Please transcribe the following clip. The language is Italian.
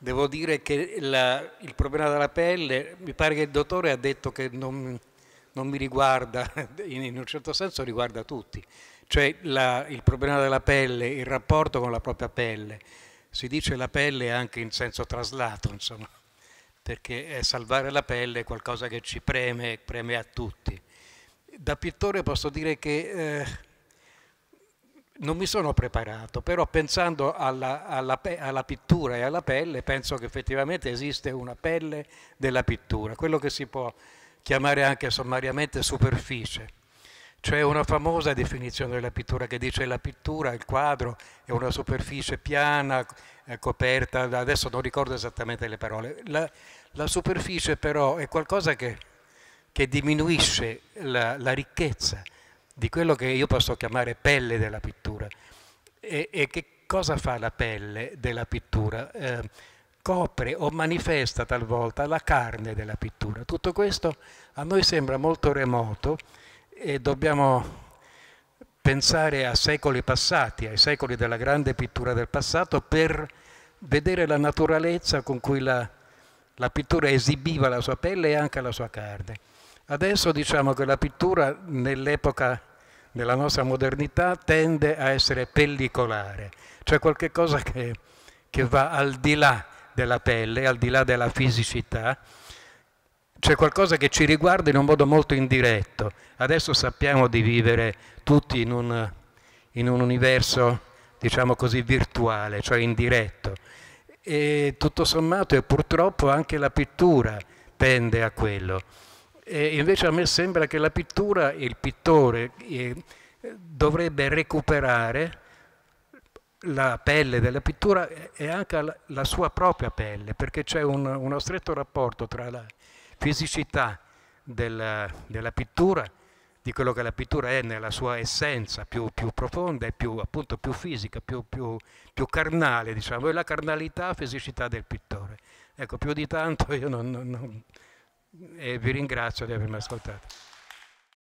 Devo dire che la, il problema della pelle, mi pare che il dottore ha detto che non, non mi riguarda, in un certo senso riguarda tutti, cioè la, il problema della pelle, il rapporto con la propria pelle. Si dice la pelle anche in senso traslato, insomma, perché salvare la pelle è qualcosa che ci preme, preme a tutti. Da pittore posso dire che... Eh, non mi sono preparato, però pensando alla, alla, alla, pittura e alla pelle, penso che effettivamente esiste una pelle della pittura, quello che si può chiamare anche sommariamente superficie. C'è una famosa definizione della pittura che dice la pittura, il quadro, è una superficie piana, eh, coperta, adesso non ricordo esattamente le parole. La, la superficie però è qualcosa che, che diminuisce la, la ricchezza, di quello che io posso chiamare pelle della pittura. E, e che cosa fa la pelle della pittura? Eh, copre o manifesta talvolta la carne della pittura. Tutto questo a noi sembra molto remoto e dobbiamo pensare a secoli passati, ai secoli della grande pittura del passato, per vedere la naturalezza con cui la, la pittura esibiva la sua pelle e anche la sua carne. Adesso diciamo che la pittura nell'epoca della nostra modernità tende a essere pellicolare, cioè qualcosa che, che va al di là della pelle, al di là della fisicità, c'è qualcosa che ci riguarda in un modo molto indiretto. Adesso sappiamo di vivere tutti in un, in un universo, diciamo così, virtuale, cioè indiretto. E tutto sommato e purtroppo anche la pittura tende a quello. E invece a me sembra che la pittura, il pittore, eh, dovrebbe recuperare la pelle della pittura e anche la, sua propria pelle, perché c'è un, uno stretto rapporto tra la fisicità della, della, pittura, di quello che la pittura è nella sua essenza più, più profonda e più, appunto, più fisica, più, più, carnale, diciamo, e la carnalità, fisicità del pittore. Ecco, più di tanto io non, non e vi ringrazio di avermi ascoltato.